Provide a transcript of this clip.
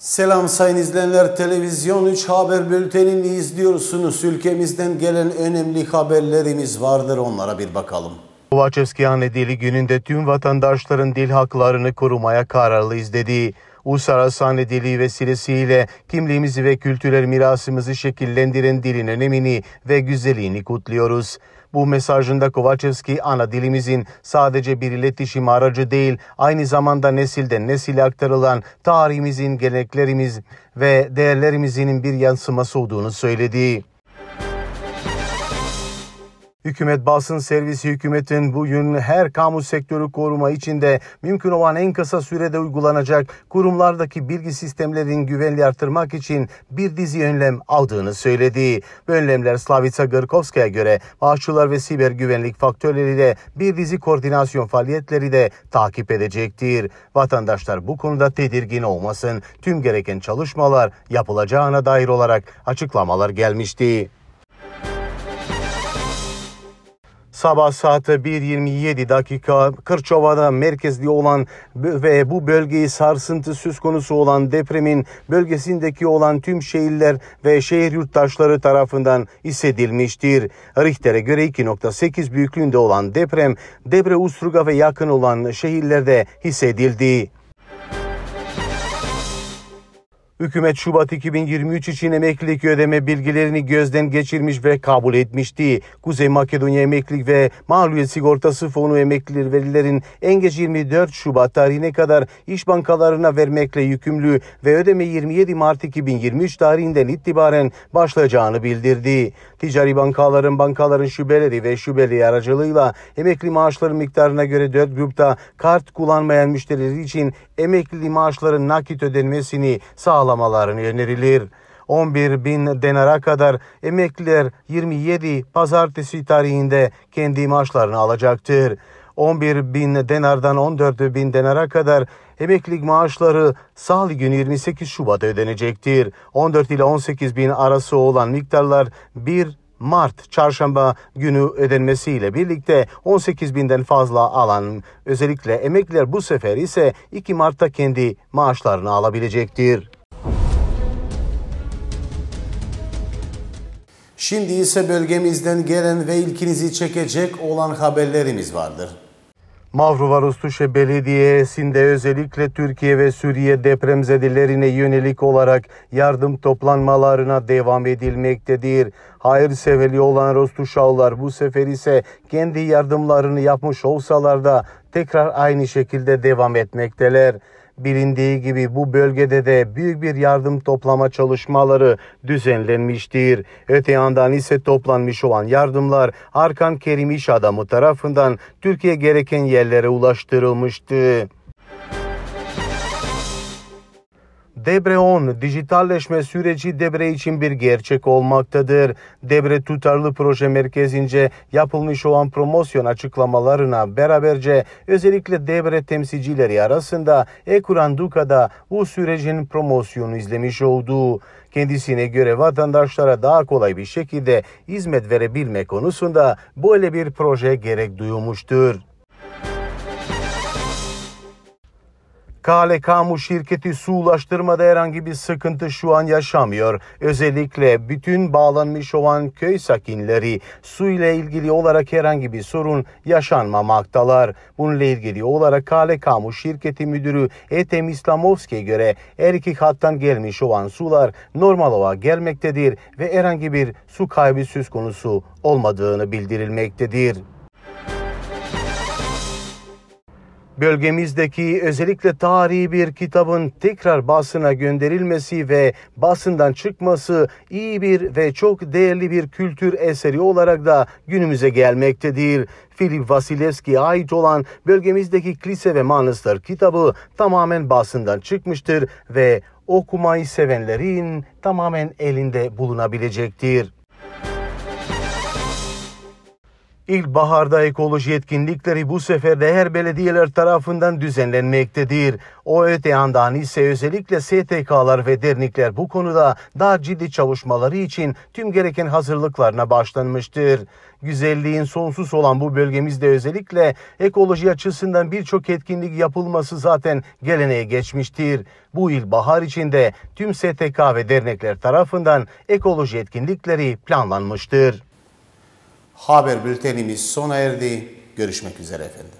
Selam sayın izleyenler. Televizyon 3 Haber Bülteni'ni izliyorsunuz. Ülkemizden gelen önemli haberlerimiz vardır. Onlara bir bakalım. Kovaçevskiyan Dili gününde tüm vatandaşların dil haklarını korumaya kararlıyız dedi. Uluslararası Anne Dili vesilesiyle kimliğimizi ve kültürel mirasımızı şekillendiren dilin önemini ve güzelliğini kutluyoruz. Bu mesajında Kovacevski ana dilimizin sadece bir iletişim aracı değil, aynı zamanda nesilden nesile aktarılan tarihimizin, geleneklerimiz ve değerlerimizin bir yansıması olduğunu söyledi. Hükümet basın servisi hükümetin bugün her kamu sektörü koruma içinde mümkün olan en kısa sürede uygulanacak kurumlardaki bilgi sistemlerinin güvenliği artırmak için bir dizi önlem aldığını söyledi. Bu önlemler Slavica Gırkovska'ya göre bağışçılar ve siber güvenlik faktörleriyle bir dizi koordinasyon faaliyetleri de takip edecektir. Vatandaşlar bu konuda tedirgin olmasın. Tüm gereken çalışmalar yapılacağına dair olarak açıklamalar gelmişti. sabah saat 1.27 dakika Kırçova'da merkezli olan ve bu bölgeyi sarsıntı söz konusu olan depremin bölgesindeki olan tüm şehirler ve şehir yurttaşları tarafından hissedilmiştir. Richter'e göre 2.8 büyüklüğünde olan deprem Debre Ustruga ve yakın olan şehirlerde hissedildi. Hükümet Şubat 2023 için emeklilik ödeme bilgilerini gözden geçirmiş ve kabul etmişti. Kuzey Makedonya Emeklilik ve Mağlubiyet Sigortası Fonu emekliler verilerin en geç 24 Şubat tarihine kadar iş bankalarına vermekle yükümlü ve ödeme 27 Mart 2023 tarihinden itibaren başlayacağını bildirdi. Ticari bankaların bankaların şubeleri ve şubeli aracılığıyla emekli maaşların miktarına göre 4 grupta kart kullanmayan müşterileri için emekli maaşların nakit ödenmesini sağlanmıştı sağlamalarını önerilir. 11 bin denara kadar emekliler 27 pazartesi tarihinde kendi maaşlarını alacaktır. 11 bin denardan 14 bin denara kadar emeklilik maaşları salı günü 28 Şubat'ta ödenecektir. 14 ile 18 bin arası olan miktarlar 1 Mart çarşamba günü ödenmesiyle birlikte 18 binden fazla alan özellikle emekliler bu sefer ise 2 Mart'ta kendi maaşlarını alabilecektir. Şimdi ise bölgemizden gelen ve ilkinizi çekecek olan haberlerimiz vardır. Mavruvar Ustuşe Belediyesi'nde özellikle Türkiye ve Suriye depremzedilerine yönelik olarak yardım toplanmalarına devam edilmektedir. Hayırseverli olan Rostuşavlar bu sefer ise kendi yardımlarını yapmış olsalar da tekrar aynı şekilde devam etmekteler. Bilindiği gibi bu bölgede de büyük bir yardım toplama çalışmaları düzenlenmiştir. Öte yandan ise toplanmış olan yardımlar Arkan Kerim iş adamı tarafından Türkiye gereken yerlere ulaştırılmıştı. Debreon, dijitalleşme süreci Debre için bir gerçek olmaktadır. Debre tutarlı proje merkezince yapılmış olan promosyon açıklamalarına beraberce özellikle Debre temsilcileri arasında Ekuran Duka'da bu sürecin promosyonu izlemiş olduğu kendisine göre vatandaşlara daha kolay bir şekilde hizmet verebilme konusunda böyle bir proje gerek duymuştur. KLKMU şirketi su sulaştırmada herhangi bir sıkıntı şu an yaşamıyor. Özellikle bütün bağlanmış olan köy sakinleri su ile ilgili olarak herhangi bir sorun yaşanmamaktalar. Bununla ilgili olarak KLKMU şirketi müdürü Etem İslamovski'ye göre her iki hattan gelmiş olan sular normal olarak gelmektedir ve herhangi bir su kaybı söz konusu olmadığını bildirilmektedir. Bölgemizdeki özellikle tarihi bir kitabın tekrar basına gönderilmesi ve basından çıkması iyi bir ve çok değerli bir kültür eseri olarak da günümüze gelmektedir. Filip Vasilevski'ye ait olan bölgemizdeki kilise ve manastır kitabı tamamen basından çıkmıştır ve okumayı sevenlerin tamamen elinde bulunabilecektir. İlkbaharda ekoloji etkinlikleri bu sefer değer belediyeler tarafından düzenlenmektedir. O öte yandan ise özellikle STK'lar ve dernekler bu konuda daha ciddi çalışmaları için tüm gereken hazırlıklarına başlanmıştır. Güzelliğin sonsuz olan bu bölgemizde özellikle ekoloji açısından birçok etkinlik yapılması zaten geleneğe geçmiştir. Bu yıl bahar içinde tüm STK ve dernekler tarafından ekoloji etkinlikleri planlanmıştır. Haber bültenimiz sona erdi. Görüşmek üzere efendim.